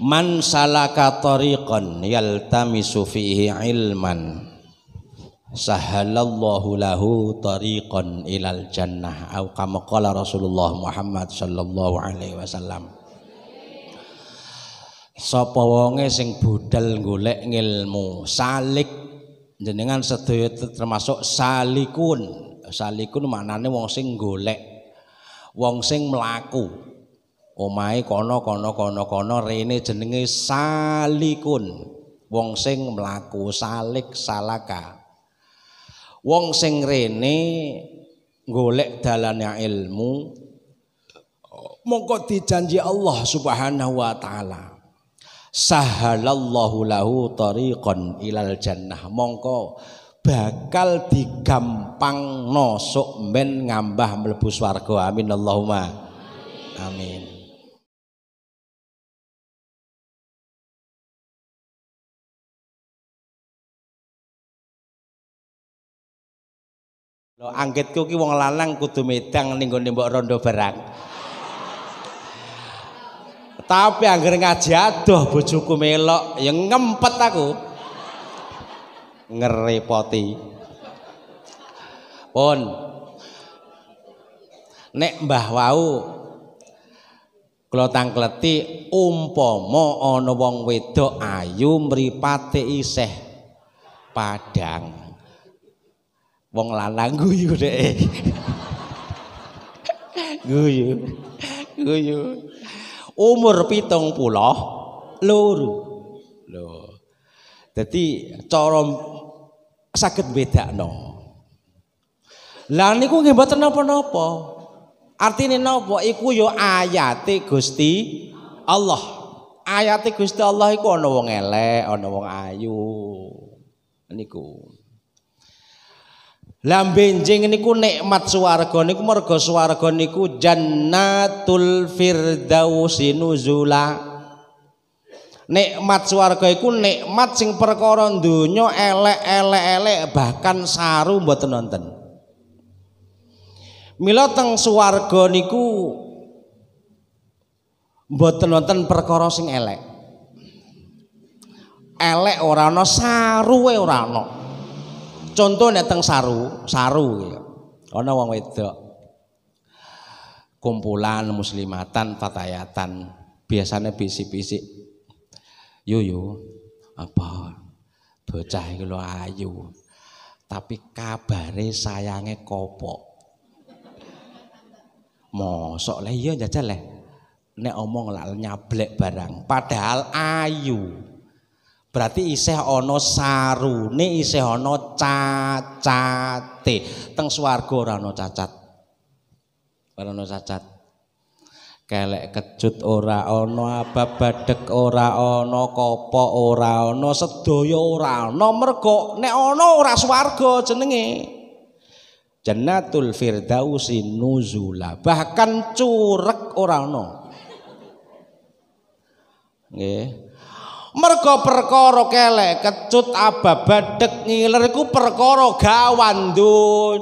man salaka tariqan yaltamisu fihi ilman sahalallahu lahu tariqan ilal jannah au kama qala Rasulullah Muhammad sallallahu alaihi wasallam sapa wonge sing budal golek ngilmu salik jenengan sedaya termasuk salikun salikun maknane wong sing golek wong sing mlaku omahe kono kono kono kono rene jenenge salikun wong sing mlaku salik salaka wong sing rene golek dalane ilmu mongko dijanji Allah Subhanahu wa taala sahalallahu lahu tariqan ilal jannah mongko bakal digampang nosok men ngambah melebus warga amin Allahumma amin. Lo anggitku ki wong lanang kudu medang ning nggone mbok rondo barang. Tapi anggere ngaji adoh bojoku melok ya ngempet aku. Ngerepoti. Pun nek Mbah wau kula tangkleti umpama ana wong wedok ayu meripate iseh padang. Wong lanang guyu deh. guyu. Guyu. Umur pitung puluh loro. Lho. Dadi cara saged bedakno. Lah niku nggih mboten napa-napa. Artine napa? Iku ya ayate Gusti Allah. Ayate Gusti Allah iku ana wong elek, ana wong ayu. Niku. Lah benjing niku nikmat swarga niku mergo swarga niku jannatul firdausi nuzula. Nikmat swarga iku nikmat sing perkara donya elek-elek-elek bahkan saru mboten nonton. Mila teng swarga niku mboten nonton perkara sing elek. Elek ora ana, saruwe ora ana. Contohnya teng saru, saru ya. Ana wong wedok kumpulan muslimatan fatayatan biasanya bisik-bisik yo yo apa bocah iki lho ayu tapi kabare sayange kopok mosok lah iya jajal lah nek omong lah nyablek barang padahal ayu Berarti isih ana sarune, isih ana cacate. Teng swarga ora ana cacat. Ora ana cacat. Kelek kecut ora ana, abab badhek ora ana, kopo ora ana, sedaya ora ana. Mergo nek ana ora swarga jenenge. Jannatul Firdausi nuzula. Bahkan curek ora ana. Nggih. Mergo perkara kelek kecut ababadek ngiler iku perkara gawandun.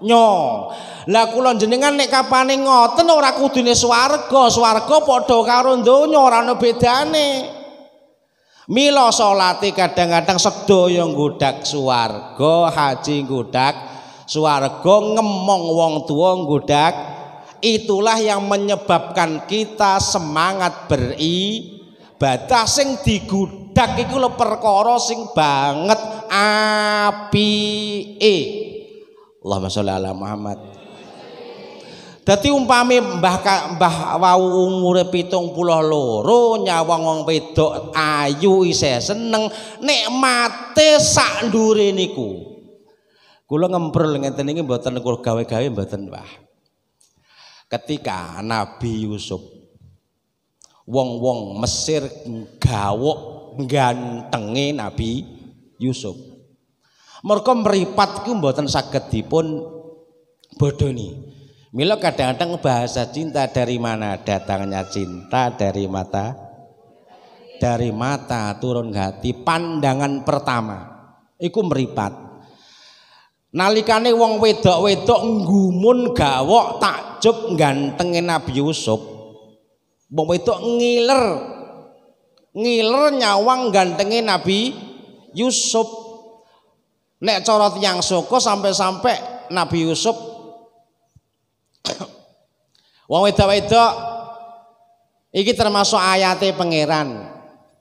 dunyo Lah kula jenengan nek kapane ngoten ora kudune swarga, swarga padha karo donya ora ana bedane. Milo salate kadang-kadang sedaya nggodhak swarga, haji nggodhak swarga, ngemong wong tuong nggodhak. Itulah yang menyebabkan kita semangat beri bataseng sing digudak iku lho perkara sing banget apike. Allahumma sholli ala Muhammad. Dadi umpame Mbah Mbah wau umure 72 nyawang wong wedok ayu isih seneng nikmate sak ndure niku. Kula ngemprul ngeten niki mboten kula gawe-gawe mboten, Pak. Ketika Nabi Yusuf wong-wong Mesir gawok gantenge Nabi Yusuf. Mereka meripat ku mboten saged dipun bodoni. Mila kadang-kadang bahasa cinta dari mana datangnya cinta dari mata dari mata turun hati pandangan pertama iku meripat nalikane wong wedok-wedok nggumun gawok takjub gantenge Nabi Yusuf Bung itu ngiler. Ngiler nyawang gantengi Nabi Yusuf. Nek corot yang soko sampai-sampai Nabi Yusuf. Wong wedok-wedok iki termasuk ayate pangeran.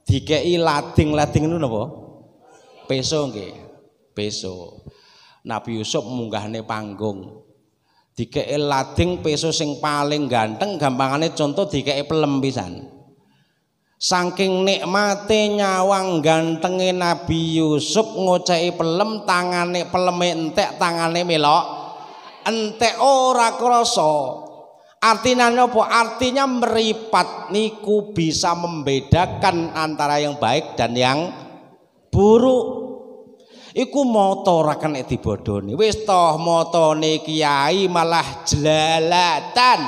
Dikei lading-lading niku apa? Peso nggih. Peso. Nabi Yusuf munggahne panggung dikei lading peso sing paling ganteng gampangane contoh dikei pelem pisan Saking nikmate nyawang gantenge Nabi Yusuf ngoceki pelem tangane peleme entek tangane melok entek ora krasa Artinya apa? Artinya meripat niku bisa membedakan antara yang baik dan yang buruk. Iku moto rakan nek dibodoni. Wis toh motone kiai malah jelalatan.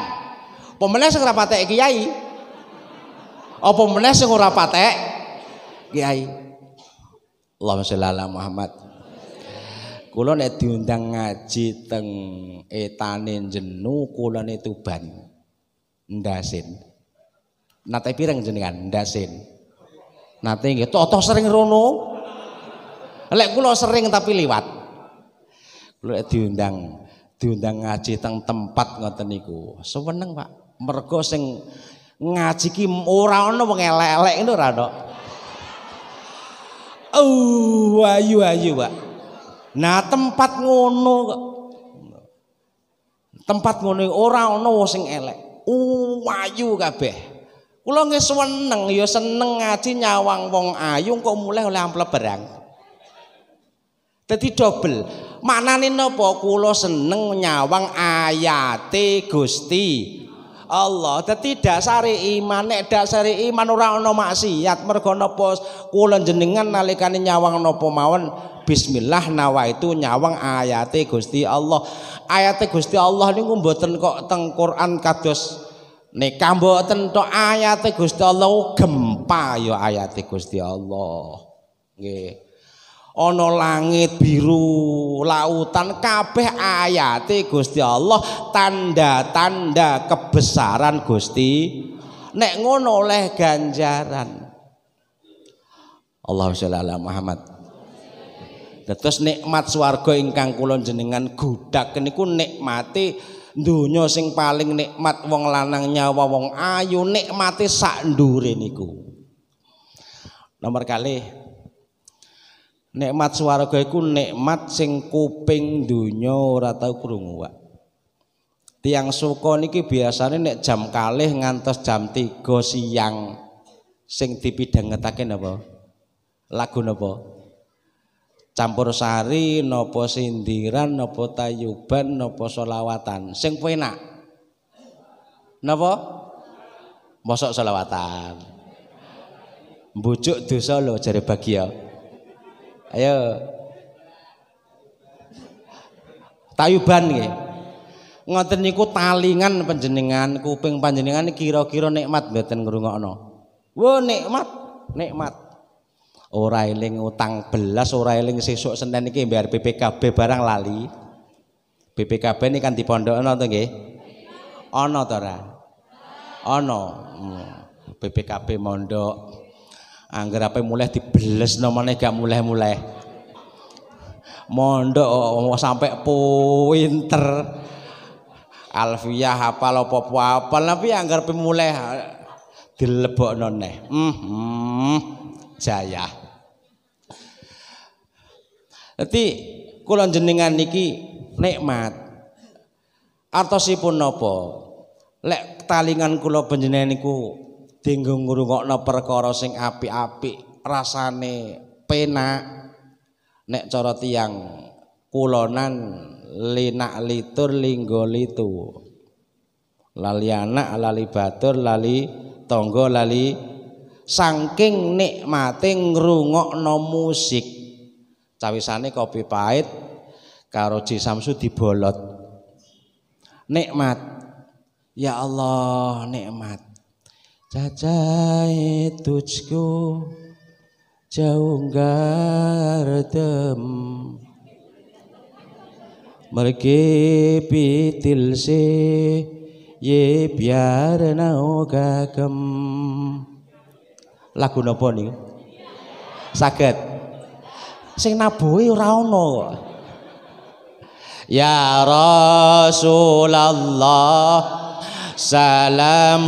Pemeneh sing ora patek kiai. Apa meneh sing ora patek kiai. Allahumma sholli ala Muhammad. Kula nek diundang ngaji teng etane jenu kula niku ban. Ndasin. Nate pireng jenengan ndasin. Nate nggih toto sering rono. Lek kula sering tapi liwat. Kula diundang diundang ngaji teng tempat ngoten niku. Seweneng, Pak. Mergo sing ngaji ki ora ana wong elek-elek ngono ora ana. Oh, ayu ayu, Pak. Nah, tempat ngono kok. Tempat ngono ora ana wong sing elek. Uh, ayu kabeh. Kula nggih seneng ya seneng ngaji nyawang wong ayu kok mulai oleh amplop perang. Dadi dobel. Manane nopo kula seneng nyawang ayate Gusti Allah. Dadi dasare iman, nek dasare iman orang ana maksiat, mergo napa jenengan nalikane nyawang nopo mawon bismillah itu nyawang ayate Gusti Allah. Ayate Gusti Allah ini mboten kok teng Quran kados nih mboten tok ayate Gusti Allah oh, gempa yo ya ayate Gusti Allah. Nggih ana langit biru, lautan kabeh ayate Gusti Allah tanda-tanda kebesaran Gusti. Nek ngono oleh ganjaran. Allahumma sholli ala Muhammad. Terus nikmat swarga ingkang kula jenengan gudhak niku nikmati donya sing paling nikmat wong lanang nyawa wong ayu nikmati sak ndure niku. Nomor kali Nikmat swarga iku nikmat sing kuping donya ora tau krungu wak. Tiang suka niki biasane nek jam kalih ngantos jam 3 siang sing dipidhangetake napa? Lagu napa? Campur sari napa sindiran napa tayuban napa selawatan. Sing penak. Napa? Mosok selawatan. Bujuk dosa lho jare bagia. Ayo. Tayuban nggih. Ngoten niku talingan panjenengan, kuping panjenengan kira-kira nikmat mboten ngrungokno. Wo nikmat, nikmat. Ora eling utang belas, ora eling sesuk Senin iki mbayar BPKB barang lali. BPKB ini kan dipondokno to nggih? Ana to ora? Ana. Hmm. BPKB mondok. Angger apa mulai dibeles namanya gak mulai-mulai. mondo mau sampai pointer. Alfiah apa lo apa apa tapi anggar mulai dilebok none, Mm -hmm. Jaya. Nanti kulon jenengan niki nikmat. Artosipun nopo. Lek talingan kula panjenengan niku dinggo ngrungokno perkara sing apik-apik rasane penak nek cara tiyang kulonan linak litur linggo litu lali anak lali batur lali tonggo lali saking nikmate ngrungokno musik cawisane kopi pahit karo Ji Samsu dibolot nikmat ya Allah nikmat Cacai tuchku jauh dem Mergi pitil tilsi, ye biar nau gagem Lagu napa niku? Sing nabuhi ora ana kok. Ya Rasulullah سلام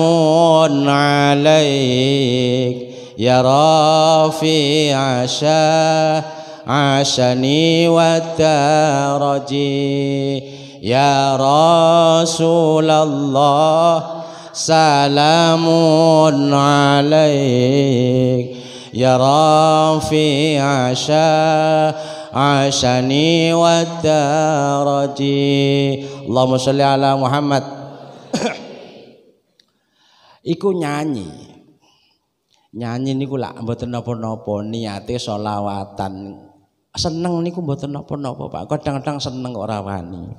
عليك يا رافي عشا عشني والترجي يا رسول الله سلام عليك يا رافي عشا عشني والترجي اللهم صل على محمد iku nyanyi. Nyanyi niku lak mboten napa-napa niate selawatan. Seneng niku mboten napa-napa, Pak. Kadang-kadang seneng ora wani.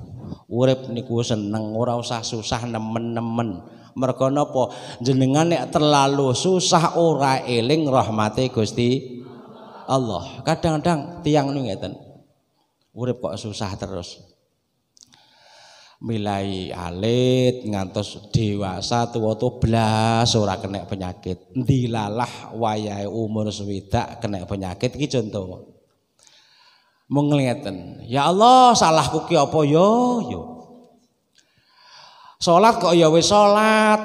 Urip niku seneng, ora usah susah nemen-nemen. Mergo napa? Jenengan nek terlalu susah ora eling rahmate Gusti Allah. Kadang-kadang tiang niku ngeten. Urip kok susah terus milai alit ngantos dewasa tuh belas ora kena penyakit dilalah wayai umur swidak kena penyakit iki contoh mengelihatan ya Allah salahku ki apa yo ya, yo ya. sholat kok ya wis sholat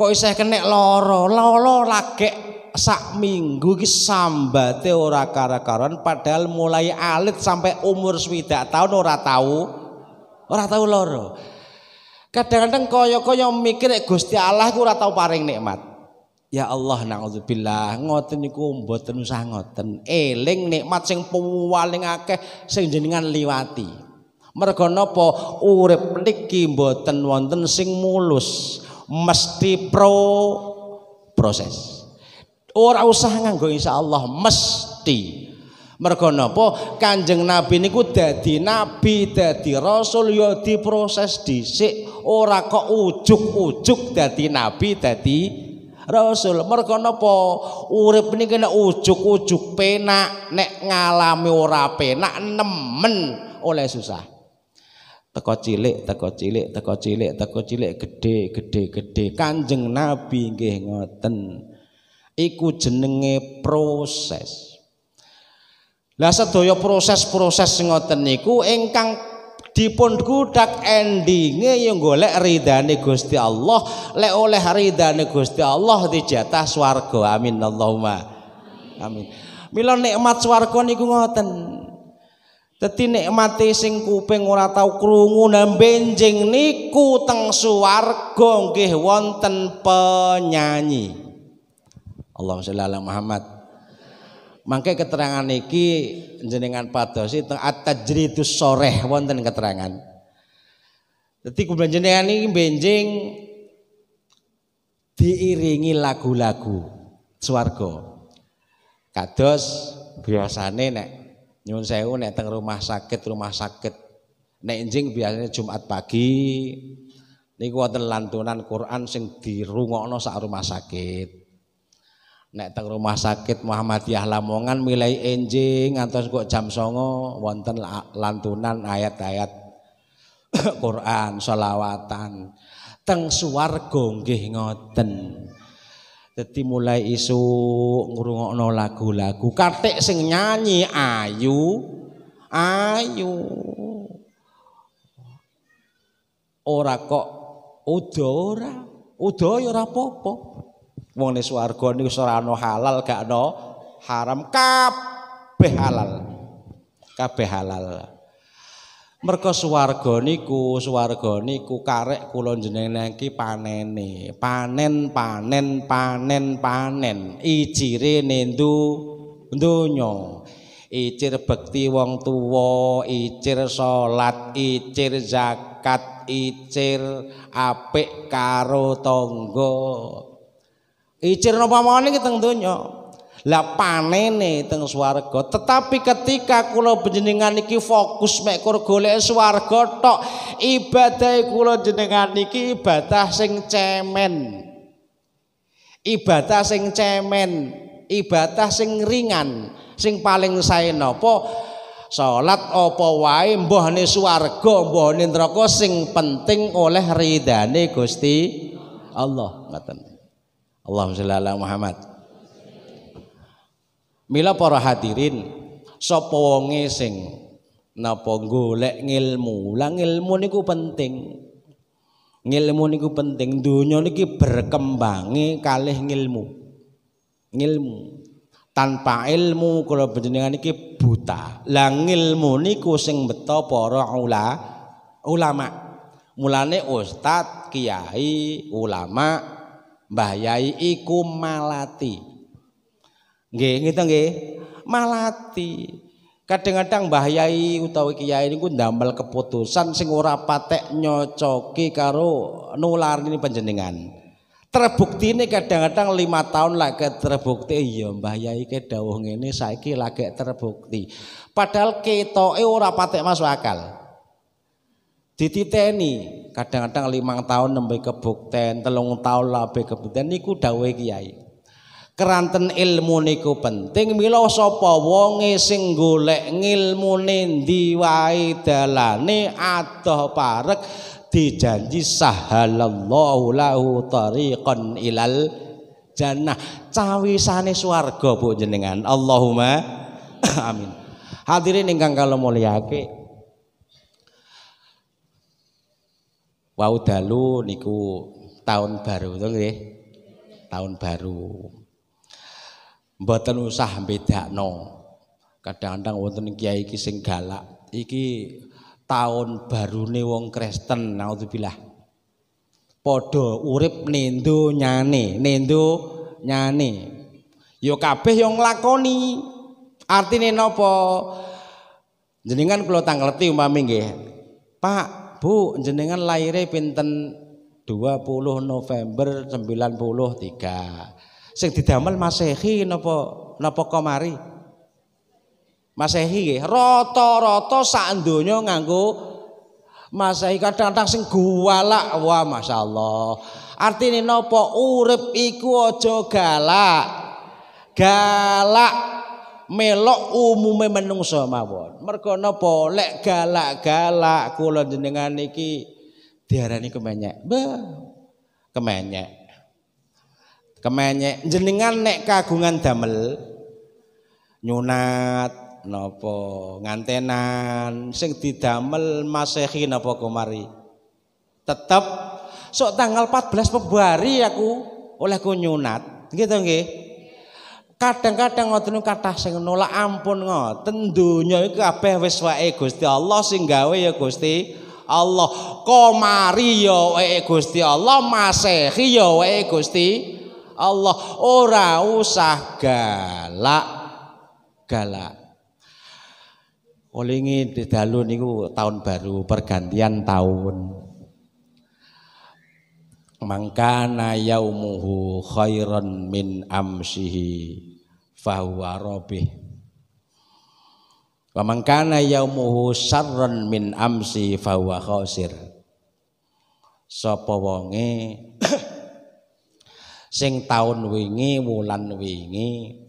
kok iseh kena loro loro lagek sak minggu ki sambate ora karo padahal mulai alit sampai umur swidak tahun ora tahu ora tau loro. Kadang-kadang kaya-kaya mikir eh, Gusti Allah ku ora tau paring nikmat. Ya Allah naudzubillah ngoten niku mboten usah ngoten. Eling nikmat sing paling akeh sing jenengan liwati. Mergo napa urip niki mboten wonten sing mulus, mesti pro proses. Ora usah nganggo insyaallah mesti. Mergo napa Kanjeng Nabi niku dadi nabi, dadi rasul ya diproses dhisik, ora kok ujug-ujug dadi nabi, dadi rasul. Mergo napa urip niki nek ujug-ujug penak, nek ngalami ora penak nemen oleh susah. Teko cilik, teko cilik, teko cilik, teko cilik gedhe, gedhe, gedhe. Kanjeng Nabi nggih ngoten. Iku jenenge proses. Lah sedaya proses-proses ngoten niku ingkang dipun gudhag endinge ya golek ridane Gusti Allah, lek oleh ridane Gusti Allah dijatah swarga. Amin Allahumma. Amin. Mila nikmat swarga niku ngoten. Dadi nikmate sing kuping ora tau krungu nah, benjing niku teng swarga nggih wonten penyanyi. Allahumma sholli ala Muhammad. Mangke keterangan niki jenengan padosi teng at-tajridus soreh wonten keterangan. Jadi kuburan jenengan ini benjing diiringi lagu-lagu swarga. Kados biasane nek nyun sewu nek teng rumah sakit rumah sakit nek enjing biasanya Jumat pagi niku wonten lantunan Quran sing dirungokno sak rumah sakit Nek teng rumah sakit Muhammadiyah Lamongan milai enjing ngantos kok jam songo wonten lantunan ayat-ayat Quran salawatan, teng suar nggih ngoten. jadi mulai isu ngrungokno lagu-lagu katik sing nyanyi ayu ayu ora kok udah ora udah ya ora popo. Wong ning swarga niku ora ana halal, gak ana haram, kabeh halal. Kabeh halal. Mergo swarga niku, swarga niku karek kula jenengan iki panene. Panen, panen, panen, panen. Ijire nendu donya. Icir bekti wong tuwa, icir salat, icir zakat, icir apik karo tangga. Icir napa mawon teng donya. Lah panene teng swarga. Tetapi ketika kulo panjenengan niki fokus mek kur golek swarga tok, ibadah kulo jenengan niki ibadah sing cemen. Ibadah sing cemen, ibadah sing ringan, sing paling sae napa? salat apa wae mbuhne swarga mbuhne neraka sing penting oleh ridane Gusti Allah ngoten Allahumma sholli ala Muhammad. Mila para hadirin, sapa wonge sing napa golek ngilmu. Lah ngilmu niku penting. Ngilmu niku penting. dunia niki berkembangi kalih ngilmu. Ngilmu. tanpa ilmu kula panjenengan iki buta. Lah niku sing beto para ula, ulama. Mulane ustad, kiai, ulama Mbah Yai iku malati. Nggih, ngeten nggih. Malati. Kadang-kadang Mbah Yai utawa Kiai niku ndamel keputusan sing ora patek nyocoki karo nularni panjenengan. Terbukti ini kadang-kadang lima tahun lagi terbukti iya Mbah Yai ke dawuh ini saiki lagi terbukti. Padahal ketoke ora patek masuk akal dititeni kadang-kadang limang tahun nembe kebukten telung tahun labe kebukten niku dawe kiai keranten ilmu niku penting mila sapa wonge sing golek ngilmune ndi wae dalane adoh parek dijanji sahalallahu lahu tariqan ilal jannah cawisane swarga bu jenengan Allahumma amin hadirin ingkang kala mulyake Wau dalu niku tahun baru to nggih. Tahun baru. Mboten usah bedakno. Kadang-kadang wonten kiai iki sing galak, iki tahun barune wong Kristen naudzubillah. Padha urip nendo nyane, nendo nyane. yo ya kabeh yang nglakoni. Artine napa? Jenengan kula tangleti umpami nggih. Pak, Bu, jenengan lahirnya pinten 20 November 93. Sing didamel Masehi napa napa komari? Masehi rata-rata sak donya nganggo Masehi kadang-kadang sing guwalak wah masyaallah. Artine napa urip iku aja galak. Galak melok umume menungso mawon. Mergo napa lek galak-galak kula jenengan iki diarani kemenyek. Mbah, kemenyek. Kemenyek jenengan nek kagungan damel nyunat napa ngantenan sing didamel Masehi napa kemari, Tetep sok tanggal 14 Februari aku oleh kunyunat. Gitu nggih. Kadang-kadang ngoten kathah sing nolak ampun ngoten donya iku kabeh wis wae Gusti Allah sing gawe ya Gusti Allah. Komari ya wae Gusti Allah, Masehi ya wae Gusti Allah. Ora usah galak galak. Olingi didalu niku tahun baru pergantian tahun. Mangkana yaumuhu khairan min amsihi fahuwa Robih, wa man kana yaumuhu sarran min amsi fahuwa khasir sapa wonge sing taun wingi wulan wingi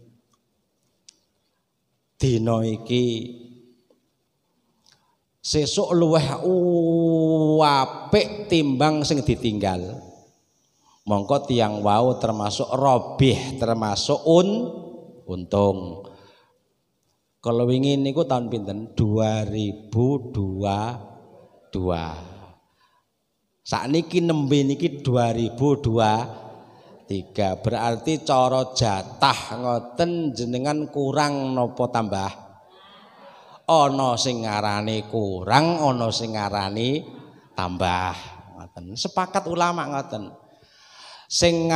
dina iki sesuk luweh apik timbang sing ditinggal mongko tiang wau termasuk robih termasuk un untung. Kalau wingi niku tahun pinten? 2022. saat niki nembe niki 2002 tiga berarti coro jatah ngoten jenengan kurang nopo tambah ono sing kurang ono sing tambah ngoten sepakat ulama ngoten sing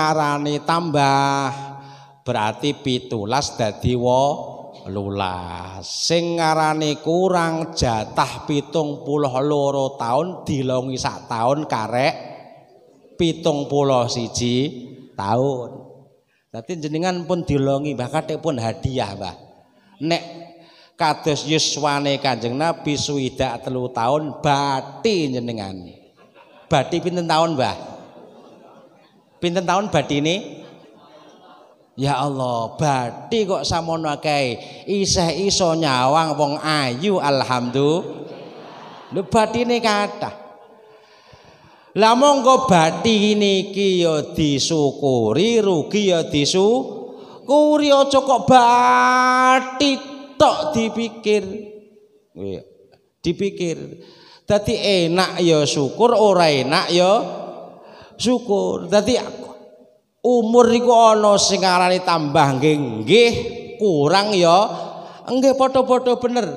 tambah berarti pitulas dadi lulas. sing ngarani kurang jatah pitung puluh loro tahun dilongi sak tahun karek pitung puluh siji tahun Tapi jenengan pun dilongi bahkan pun hadiah bah. nek kados yuswane Kanjeng Nabi suwidak telu tahun bati jenengan bati pinten tahun bah. pinten tahun bati ini. Ya Allah, badhe kok samono kae isih iso nyawang wong ayu alhamdulillah. Lho bathine kathah. Lah monggo bathi niki ya disyukuri, rugi ya disyukuri aja kok bathi tok dipikir. Iya, dipikir. Dadi enak ya syukur, ora enak ya syukur. Dadi Umur iku ana sing tambah nggih, kurang ya. Nggih padha-padha bener.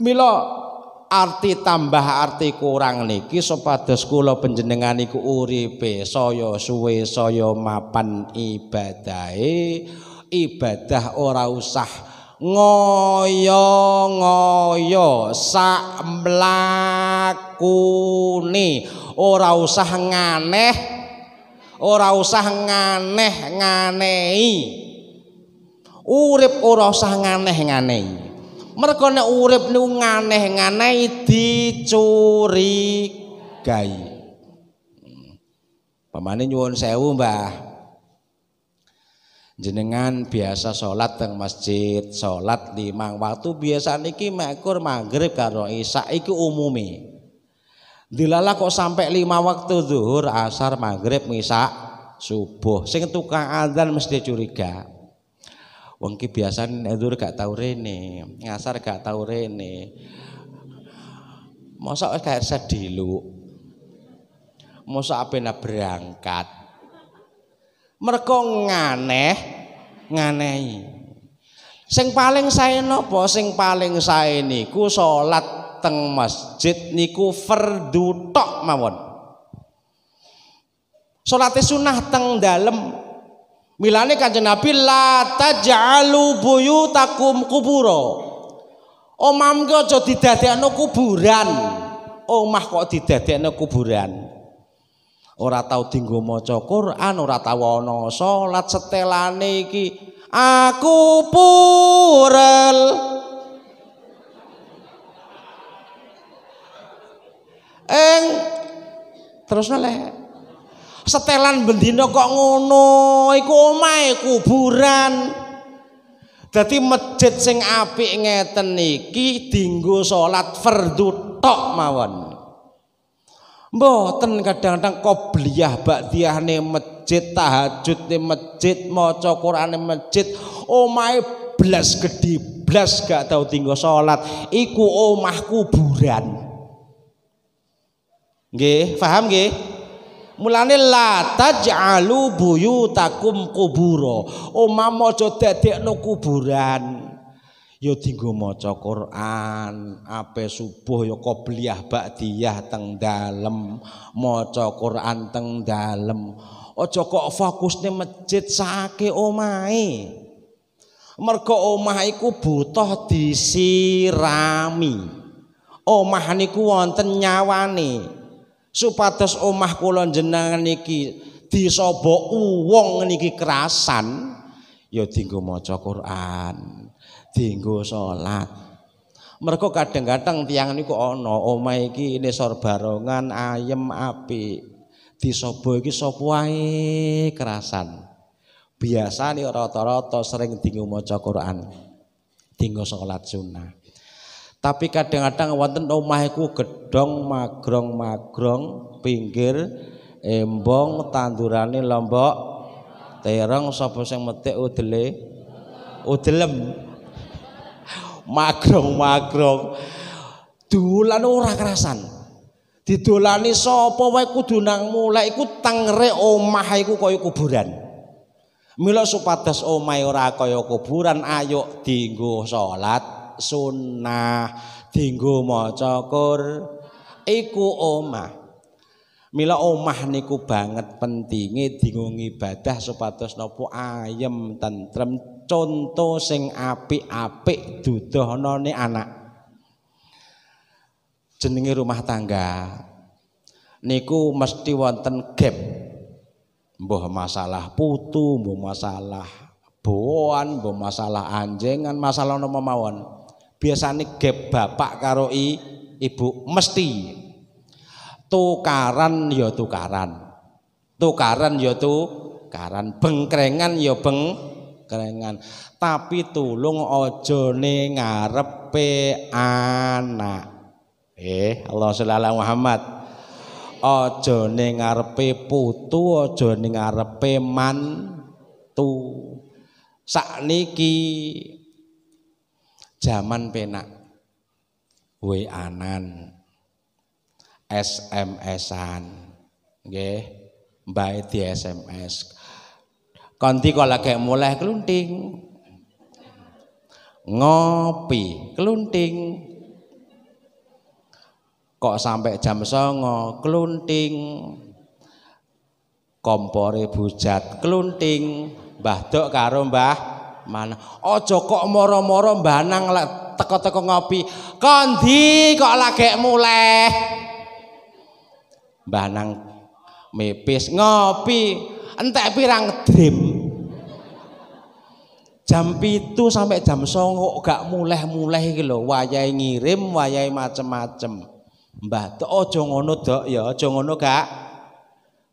Mila arti tambah arti kurang niki supados kula panjenengan iku uripe saya suwe saya mapan ibadahe ibadah ora usah ngoyo-ngoyo sak mlakune ora usah nganeh ora usah nganeh-nganehi. Urip ora usah nganeh-nganehi. mereka nek urip niku nganeh-nganehi dicurigai. Hmm. Pamane nyuwun sewu, Mbah. jenengan biasa sholat teng masjid sholat mang waktu biasa niki makur maghrib karo isya iki umumi. Dilala kok sampai lima waktu zuhur, asar, maghrib, misak, subuh. Sing tukang azan mesti curiga. Wong ki biasane zuhur gak tau rene, ngasar gak tau rene. Mosok gak sediluk. Mosok apena berangkat. Mereka nganeh, nganehi. Sing paling saya napa? Sing paling sae niku solat teng masjid niku fardu tok mawon. Salate sunah teng dalem. Milane Kanjeng Nabi la taj'alu buyutakum kubura. Omam ki aja didadekno kuburan. Omah kok didadekno kuburan. Ora tau dienggo maca Quran, ora tau ana salat setelane iki aku purel. Eng terus nolak Setelan bendino kok ngono, iku omahe kuburan. Dadi masjid sing apik ngeten iki dinggo salat fardhu tok mawon. Mboten kadang-kadang qobliyah bakdiyahne masjid, tahajudne masjid, maca Qur'ane masjid, omahe blas gedhe blas gak tau tinggal salat, iku omah kuburan. Nggih, paham nggih? Mulane la taj'alu buyutakum kubura. Omah aja dadekno kuburan. Ya dinggo maca Quran, ape subuh ya qobliyah ba'diyah teng dalem, maca Quran teng dalem. Aja kok fokusne masjid sake omahe. Mergo omah iku butuh disirami. Omah niku wonten nyawane supados omah kula jenengan niki disobok wong niki kerasan ya dienggo maca Quran, dienggo salat. Mergo kadang-kadang tiang niku ana omah iki ini sorbarongan ayem api Disobo iki sapa wae kerasan. Biasane rata-rata sering dienggo maca Quran, dienggo salat sunnah. Tapi kadang-kadang wonten omahiku gedong magrong-magrong pinggir embong tandurane lombok terong sapa sing metik udele udelem magrong-magrong dolan ora kerasan didolani sapa wae kudu nang mulai iku tangre omah iku kaya kuburan Mila supados omahe ora kaya kuburan ayo dienggo salat sunnah, dienggo maca iku omah. Mila omah niku banget pentingi, dienggo ngibadah supados nopo ayem tentrem conto sing apik-apik dudohnone anak. Jenenge rumah tangga. Niku mesti wonten gap. Mbah masalah putu, mbah masalah boan, mbah masalah anjengan, masalah napa mawon biasanya gap bapak karo i, ibu mesti tukaran ya tukaran tukaran ya tukaran bengkrengan ya bengkrengan tapi tulung ojo ngarepe anak eh Allah sallallahu Muhammad ojo ngarepe putu ojo ngarepe mantu sakniki Zaman penak. WA-an. SMS-an. Nggih. Mbae di SMS. Konti kok lagi mulai kelunting. Ngopi kelunting. Kok sampai jam songo kelunting. Kompore bujat kelunting. Mbah Dok karo Mbah Mana? Aja kok moro-moro banang lah, teko-teko ngopi. Kondi kok lagi mulai. Banang mepis ngopi entek pirang drim. Jam itu sampai jam songo gak mulai-mulai gitu. wayai ngirim, wayai macem-macem. Mbah, aja ngono dok ya, aja ngono gak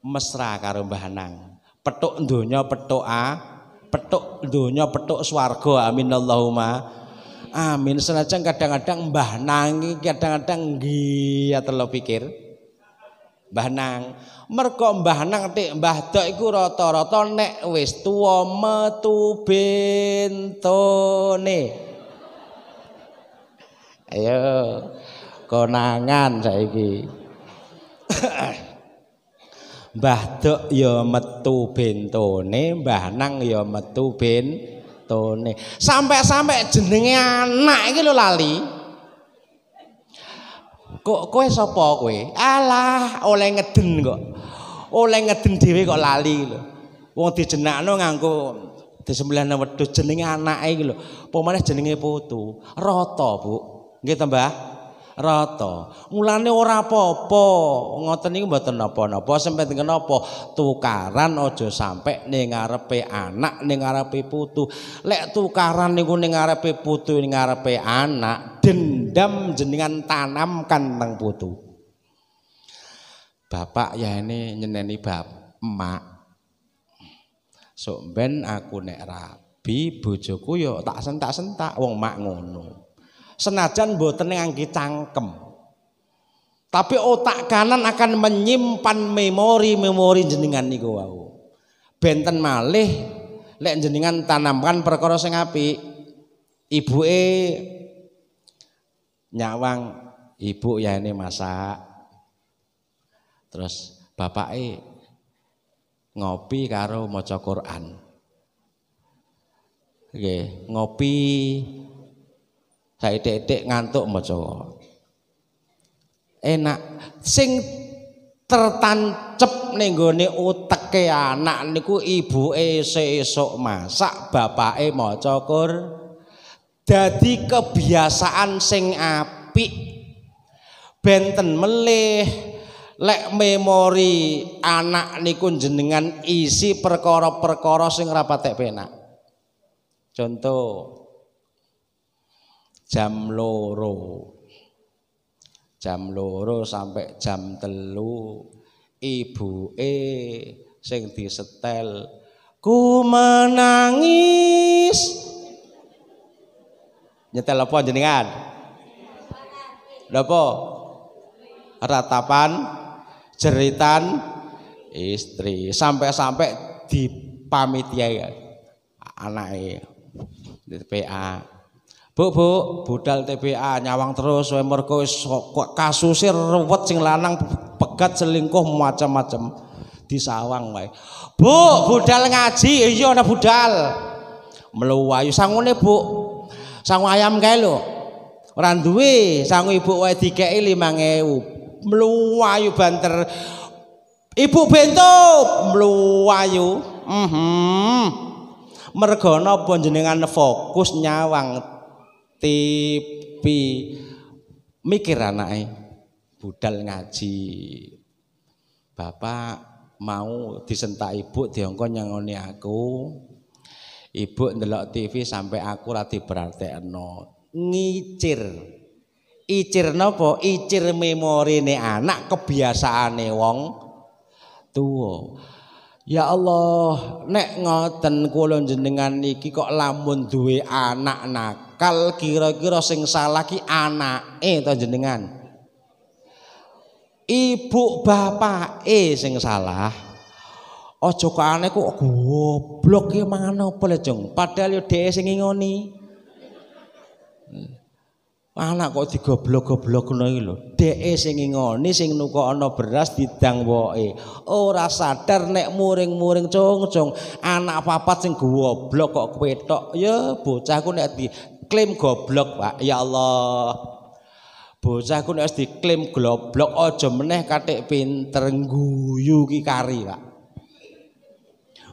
mesra karo Mbah Nang. Petuk donya, petuk a petuk dunia petuk swarga amin Allahumma amin senajan kadang-kadang mbah nangi kadang-kadang nggih terlalu pikir mbah nang mergo mbah nang tik mbah dok iku rata-rata nek wis tuwa metu bentone ayo konangan saiki Mbah Dok ya metu bentone, Mbah Nang ya metu bentone. Sampai-sampai jenenge anak iki lho lali. Kok kowe sapa kowe? Alah, oleh ngeden kok. Oleh ngeden dhewe kok lali lho. Wong dijenakno nganggo disembelihno wedhus jenenge anake iki lho. Apa jenenge putu? Rata, Bu. Nggih tambah? rata. Mulane ora apa-apa, ngoten niku mboten napa-napa, sampe tukaran aja sampe ning ngarepe anak, ning ngarepe putu. Lek tukaran niku ning ngarepe putu, ning ngarepe anak, dendam jenengan tanamkan teng putu. Bapak ya ini nyeneni bab emak. Sok ben aku nek rabi bojoku yo tak sentak-sentak wong mak ngono. Senajan boten ngangge cangkem. Tapi otak kanan akan menyimpan memori-memori jenengan niku wau. Benten malih lek jenengan tanamkan perkara sing apik. Ibuke nyawang ibu ya ini masak. Terus bapake ngopi karo maca Quran. Oke ngopi Daek-daek ngantuk maca. Enak sing tertancep ning gone uteke anak niku ibuke sesuk masak, bapake maca Qur'an. dadi kebiasaan sing apik benten melih lek memori anak niku jenengan isi perkara-perkara sing rapatek penak contoh jam loro jam loro sampai jam telu e sing disetel ku menangis nyetel apa jenengan Napa? Ratapan jeritan istri sampai-sampai ya ya anake PA Bu, bu, budal TPA nyawang terus wae mergo kasusir kasuse ruwet sing lanang pegat selingkuh macam-macam disawang wae. Bu, budal ngaji, iya ana budal. Melu ayu sangune, Bu. sangwayam ayam kae lho. Ora duwe, sangu ibu wae dikeki 5000. Melu ayu banter. Ibu bento, melu ayu. Mhm. Mm Mergo napa jenengan fokus nyawang tipi mikir anake budal ngaji bapak mau disentak ibu yang nyangoni aku ibu ndelok TV sampai aku rati berartekno ngicir icir nopo, icir ne anak kebiasaan ne wong tuwo Ya Allah, nek ngoten kula jenengan niki kok lamun duwe anak nak bakal kira-kira sing salah ki anake to jenengan. Ibu bapake sing salah. Aja kane kok goblok ki mana? apa le Padahal yo dhek sing ngingoni. Anak kok digoblok-goblokno iki lho. Dheke sing ngingoni sing nukokno beras didang woke. Ora sadar nek muring-muring cung-cung anak papat sing goblok kok kowe Ya bocahku nek di diklaim goblok, Pak. Ya Allah. Bocahku nek wis diklaim goblok aja meneh katik pinter guyu ki kari, Pak.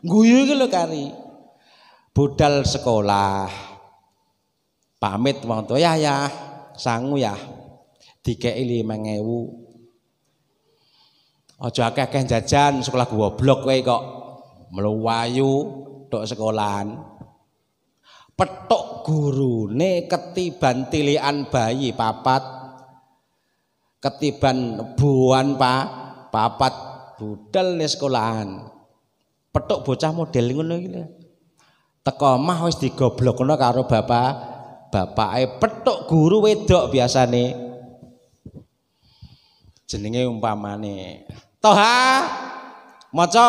Guyu iki kari. Budal sekolah. Pamit wong tuwa, ya yah, sangu tiga Dikeki 5000. ojo akeh-akeh jajan sekolah goblok kowe kok. meluwayu tok sekolahan. petok gurune ketiban tilian bayi papat ketiban buan pa papat budal nih sekolahan petuk bocah model ngono iki teko mah wis digoblokno karo bapak bapake petuk guru wedok biasane jenenge umpamane Toha maca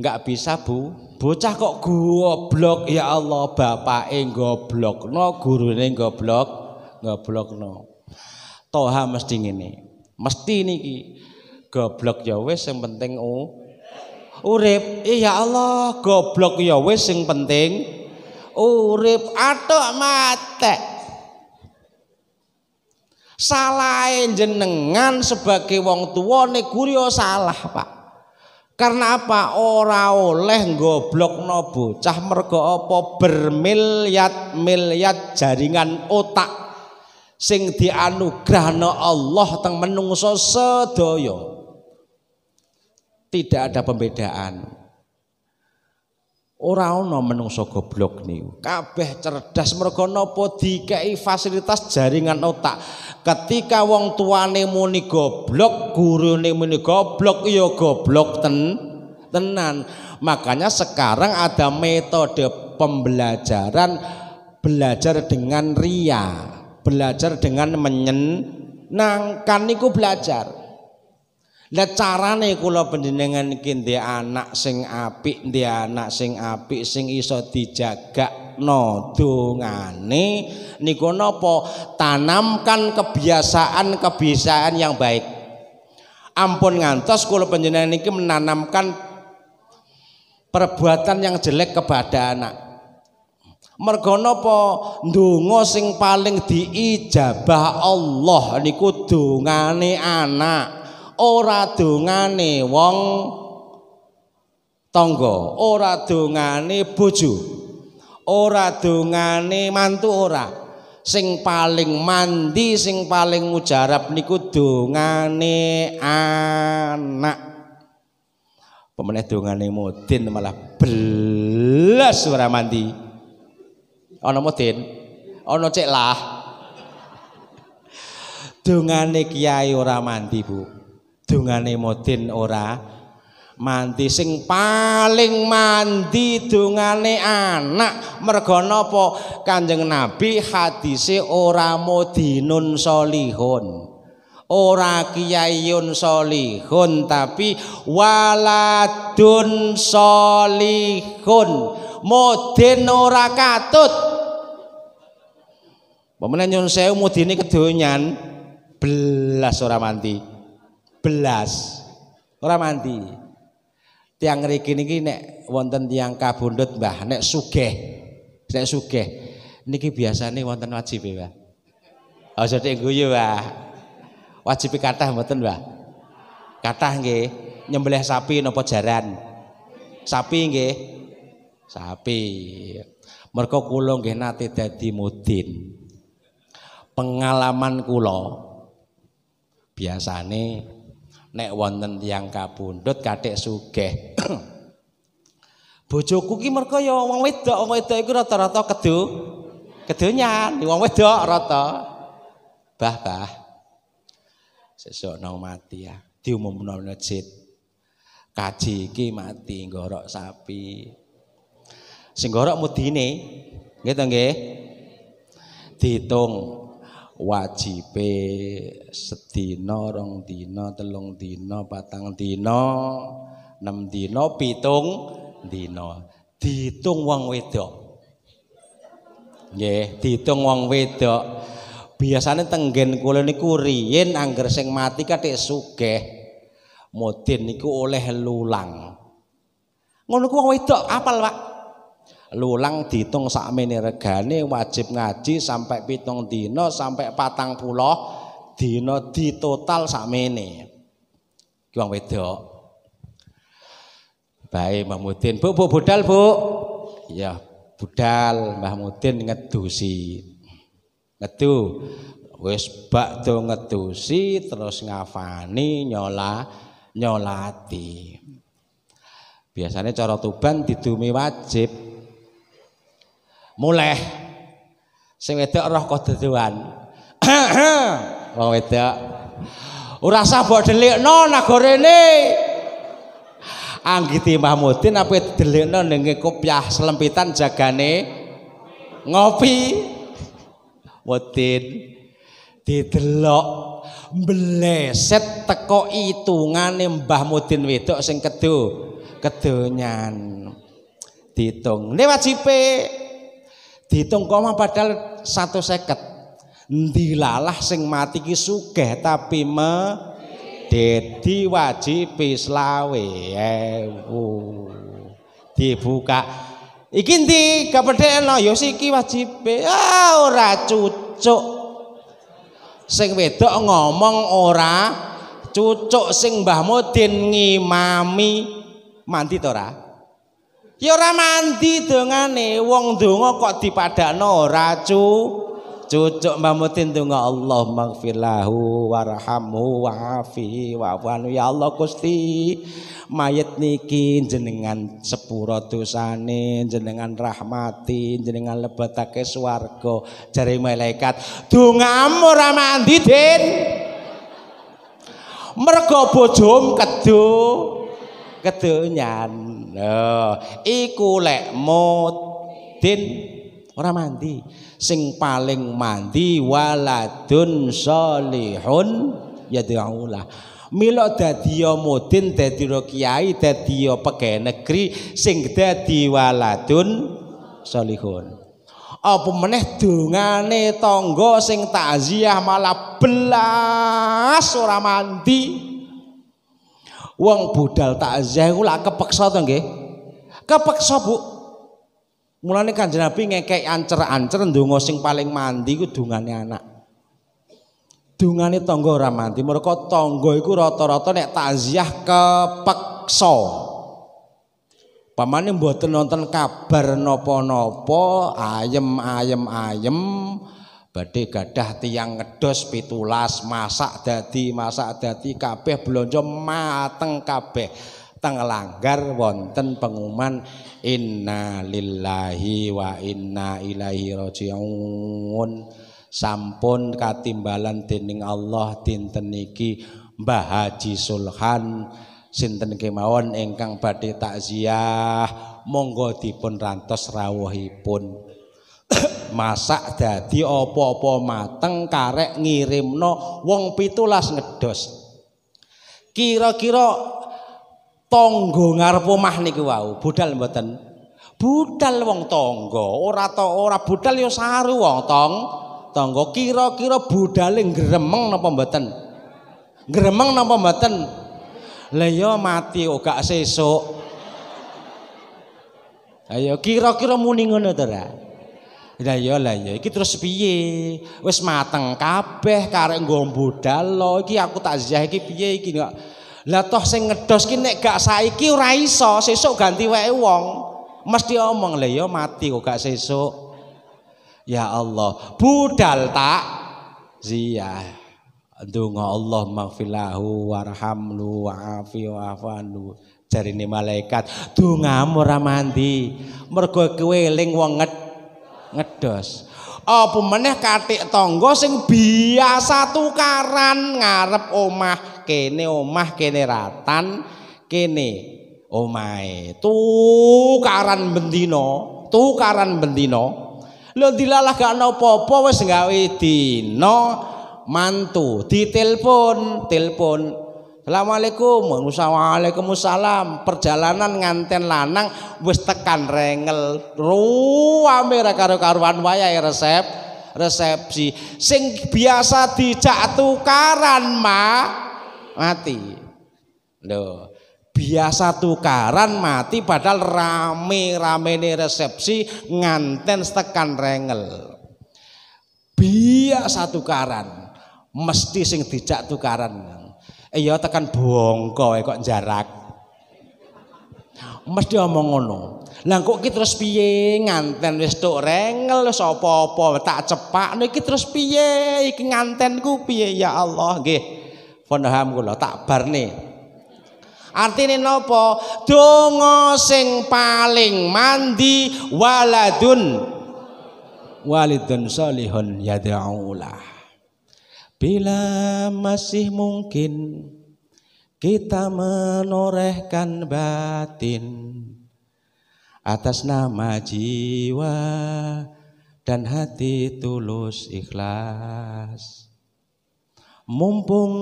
nggak bisa Bu Bocah kok goblok ya Allah, bapake goblokno, gurune goblok, goblokno. Toha mesti ngene. Mesti niki goblok ya wis sing penting u urip. Ya Allah, goblok ya wis sing penting urip atok matek. Salah jenengan sebagai wong tuwa nek salah, Pak. Karena apa? Ora oleh goblokno bocah mergo apa bermilyat-milyat jaringan otak sing dianugrahno Allah teng menungso sedaya. Tidak ada pembedaan. Ora ana soko goblok niku. Kabeh cerdas mergo napa dikeki fasilitas jaringan otak. Ketika wong tuane muni goblok, gurune muni goblok, ya goblok ten tenan. Makanya sekarang ada metode pembelajaran belajar dengan ria, belajar dengan menyenangkan niku belajar. Lah carane kula panjenengan iki dia anak sing apik, ndek anak sing apik sing iso dijagakno dongane niku napa? Tanamkan kebiasaan-kebiasaan yang baik. Ampun ngantos kula panjenengan iki menanamkan perbuatan yang jelek kepada anak. Mergo napa ndonga sing paling diijabah Allah niku dongane anak ora dongane wong tangga, ora dongane bojo, ora dongane mantu ora. Sing paling mandi, sing paling mujarab niku dongane anak. Pemeneh dongane mudin malah belas ora mandi. Ana mudin, ana cek lah. Dongane kiai ora mandi, Bu dungane Modin ora mandi sing paling mandi dungane anak mergo napa Kanjeng Nabi hadise ora modinun solihun ora kiyaiun solihun tapi waladun solihun modin ora katut pemenang nyun sewu modine kedonyan belas ora mandi belas orang mandi tiang riki niki nek wonten tiang kabundut mbah nek sugeh nek sugeh niki nih wonten wajib ya mbah aja oh, tek guyu mbah wajib kata wonten mbah kata nge nyembelih sapi nopo jaran sapi nge sapi mereka kulo nge nate dadi mudin pengalaman kulo biasa nih nek wonten tiyang kapundhut kathik sugih. Bojoku ki merko ya wong wedok, wong wedok iku rata-rata kedu kedonyan, wong wedok rata. Bah bah. Sesuk nang mati ya, diumumno masjid. Kaji iki mati nggorok sapi. Sing nggorok mudine. Nggih to nggih? Diitung wajibe sedina rong dina telung dina patang dina enam dina pitung dina diitung wong wedok nggih diitung wong wedok Biasanya tenggen kula niku angger sing mati kathik sugih mudin niku oleh lulang ngono ku wong wedok apal Pak lulang dihitung sakmene regane wajib ngaji sampai pitung dino sampai patang dino di total sak iki wong wedok Baik Mahmudin Bu Bu budal Bu ya budal Mahmudin Mudin ngedusi ngedu wis bakdo ngedusi terus ngafani nyola nyolati biasanya cara tuban didumi wajib muleh sing wedok roh kodeduan wong wedok buat delik mbok delikno ini. Anggiti Mahmudin apa delikno dengan kopiah selempitan jagane ngopi Wedin didelok mbleset teko itungane Mbah Mudin wedok sing kedu kedonyan anu. ditung. Ne wajibe hitung koma padahal satu seket dilalah sing mati ki tapi me dedi wajib slawe ewu dibuka iki ndi kepethekno ya siki ah ora cucuk sing wedok ngomong ora cucuk sing Mbah Mudin ngimami mandi to ora Ya ora mandi dongane, wong donga kok dipadakno ora cu. Cucuk Mbah Mutin donga Allah maghfirlahu warhamhu wa'afi wa'fu ya Allah Gusti. Mayit niki jenengan sepura dosane, jenengan rahmati, jenengan lebetake swarga. Jare malaikat, dongamu ora mandi, Din. Mergo bojomu kedu kedunyan. Lho, iku lek mudin ora mandi. Sing paling mandi waladun solihun yad'ulah. Mila dadi ya mudin dadi ya kiai dadi ya pegawai negeri sing dadi waladun solihun. apa meneh dungane tonggo sing takziah malah belas ora mandi Wong budal takziah iku lak kepeksa to nggih. Kepeksa, Bu. Mulane Kanjeng Nabi ngekek ancer-ancer ndonga sing paling mandi iku dungane anak. Dungane tangga ora mandi, mergo tangga iku rata-rata nek takziah kepeksa. Pamane mboten nonton kabar napa-napa, ayem-ayem ayem, ayem badhe gadah tiang ngedos pitulas masak dadi masak dadi kabeh blonjo mateng kabeh teng langgar wonten pengumuman inna lillahi wa inna ilaihi rajiun sampun katimbalan dening Allah dinten niki Mbah Haji Sulhan sinten kemawon ingkang badhe takziah monggo dipun rantos rawuhipun masak dadi apa-apa mateng karek ngirimno wong pitulas ngedos. Kira-kira tonggo ngarep omah niku wau, budal mboten? Budal wong tonggo, ora to ora budal ya saru wong tong tonggo Kira-kira budale gremeng napa mboten? Gremeng napa mboten? Lah ya mati kok oh, sesuk. Ayo ya kira-kira muni ngono to, lah ya lah ya iki terus piye? Wis mateng kabeh karek nggo budal iki aku takziah iki piye iki kok. Lah toh sing ngedos ki nek gak saiki ora iso, sesuk ganti wae wong. Mesti omong lah iya, mati kok gak sesuk. Ya Allah, budal tak ziah. dunga Allah maghfirlahu warhamlu wa'afi wa'afanhu. Jarine malaikat, dongamu ora mandi. Mergo kowe eling wong ngedos ngedos. Apa meneh katik tangga sing biasa tukaran ngarep omah kene omah kene ratan kene omahe. Tukaran bendino, tukaran bendino. lo dilalah gak nopo po wes ngawi gawe dina mantu ditelepon, telepon Assalamualaikum. Waalaikumsalam. Perjalanan nganten lanang wis tekan rengel. Ruame ra karo-karuan wayahe resep resepsi. Sing biasa dijak tukaran, Ma, mati. Loh, biasa tukaran mati padahal rame rame nih resepsi nganten tekan rengel. Biasa tukaran mesti sing dijak tukaran. Eh, iya tekan bongko eh, kok jarak. dia omong ngono. Lah kok ki terus piye nganten wis tok rengel wis apa-apa tak cepak niki terus piye iki ngantenku piye ya Allah nggih. Pondham kula tak barne. Artine napa? Donga sing paling mandi waladun walidun solihun yad'ulah. Bila masih mungkin kita menorehkan batin atas nama jiwa dan hati tulus ikhlas. Mumpung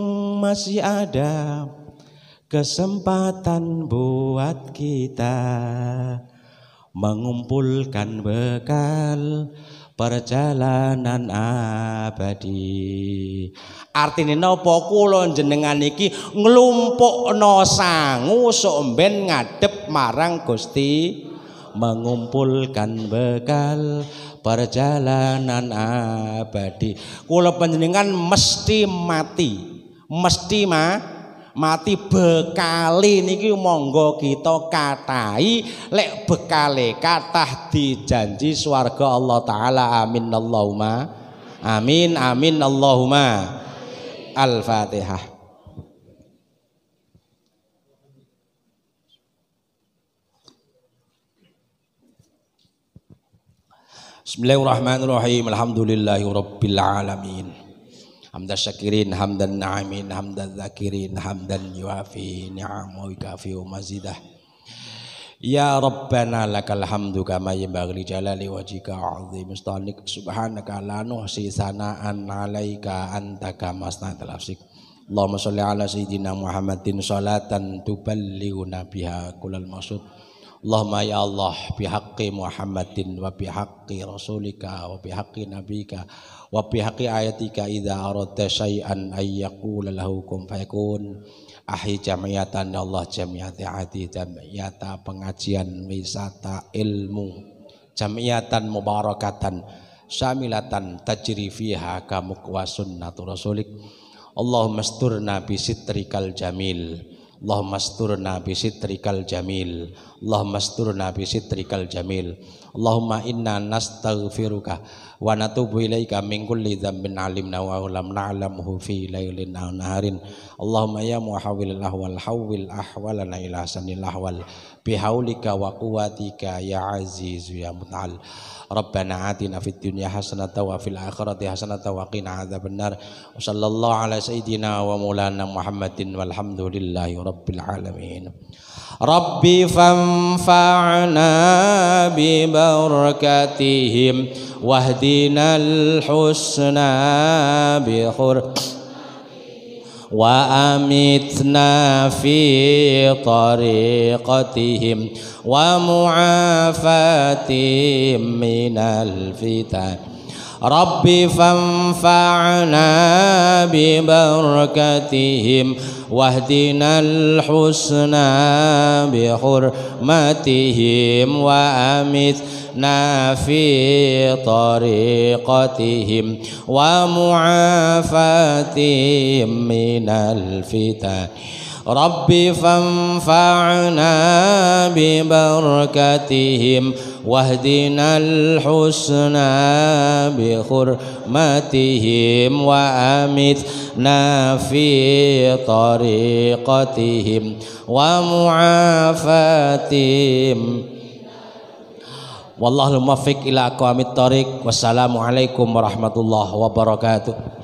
masih ada kesempatan buat kita mengumpulkan bekal perjalanan abadi. Artinya nopo kulon jenengan iki nglumpukno sangu sok ben ngadep marang Gusti mengumpulkan bekal perjalanan abadi. Kulo panjenengan mesti mati, mesti mah mati bekali niki monggo kita katai lek bekale katah dijanji swarga Allah taala amin Allahumma amin amin Allahumma al-fatihah Bismillahirrahmanirrahim. Alhamdulillahirabbil alamin hamdan syakirin hamdan na'amin hamdan zakirin hamdan yuafi ni'amu yukafi mazidah Ya Rabbana lakal hamdu kama yanbaghi jalali wajhika azim mustalik subhanaka la nuhsi anta kama asna'tal afsik Allahumma shalli ala Muhammadin salatan tuballighuna biha kullal maqsud Allahumma ya Allah bihaqqi Muhammadin wa bihaqqi rasulika wa wa fi haqqi ayatika idza arada syai'an ay yaqula lahu kun fayakun ahi jamiatan ya Allah jamiati ati jamiata pengajian wisata ilmu jamiatan mubarakatan syamilatan tajri fiha kamuk wa sunnatu rasulik Allahumma asturna bi sitrikal jamil Allahumma asturna bi sitrikal jamil Allahumma asturna bi sitrikal jamil Allahumma inna nastaghfiruka wa natubu ilaika min kulli dhanbin alimna wa lam na'lamhu fi laylin aw naharin Allahumma ya muhawwil ahwal hawwil ahwalana ila sanil ahwal bihaulika wa quwatika ya azizu ya munal ربنا آتنا في الدنيا حسنة وفي الآخرة حسنة وقنا عذاب النار وصلى الله على سيدنا ومولانا محمد والحمد لله رب العالمين ربي فانفعنا ببركتهم واهدنا الحسنى بخير وأمتنا في طريقتهم ومعافاتهم من الفتن رب فانفعنا ببركتهم واهدنا الحسنى بحرمتهم وأمتنا شئنا في طريقتهم ومعافاتهم من الفتن رب فانفعنا ببركتهم واهدنا الحسنى بخرمتهم وأمتنا في طريقتهم ومعافاتهم Wallahul muwaffiq ila aqwamit thoriq. Wassalamualaikum warahmatullahi wabarakatuh.